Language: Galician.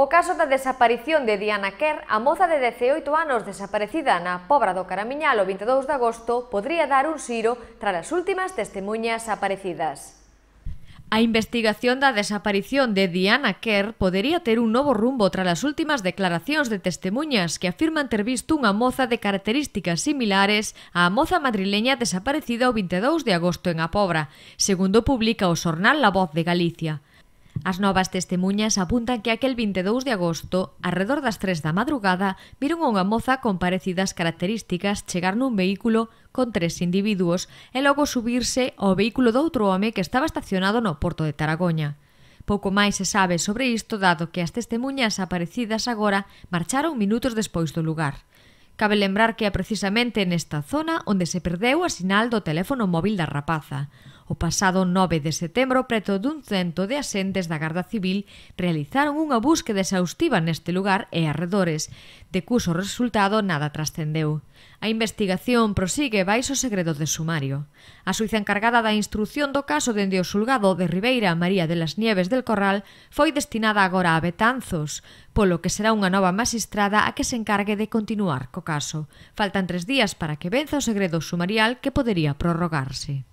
O caso da desaparición de Diana Kerr, a moza de 18 anos desaparecida na Pobra do Caramiñal o 22 de agosto, podría dar un xiro tras as últimas testemunhas aparecidas. A investigación da desaparición de Diana Kerr podería ter un novo rumbo tras as últimas declaracións de testemunhas que afirman ter visto unha moza de características similares á moza madrileña desaparecida o 22 de agosto en A Pobra, segundo publica o xornal La Voz de Galicia. As novas testemunhas apuntan que aquel 22 de agosto, arredor das 3 da madrugada, viron unha moza con parecidas características chegar nun vehículo con tres individuos e logo subirse ao vehículo outro home que estaba estacionado no porto de Taragoña. Pouco máis se sabe sobre isto dado que as testemunhas aparecidas agora marcharon minutos despois do lugar. Cabe lembrar que é precisamente nesta zona onde se perdeu a sinal do teléfono móvil da rapaza. O pasado 9 de setembro, preto dun cento de asentes da Garda Civil realizaron unha búsqueda exhaustiva neste lugar e arredores, de cuso resultado nada trascendeu. A investigación prosigue baixo segredo de sumario. A suiza encargada da instrucción do caso dende o sulgado de Ribeira María de las Nieves del Corral foi destinada agora a Betanzos, polo que será unha nova magistrada a que se encargue de continuar co caso. Faltan tres días para que venza o segredo sumarial que podería prorrogarse.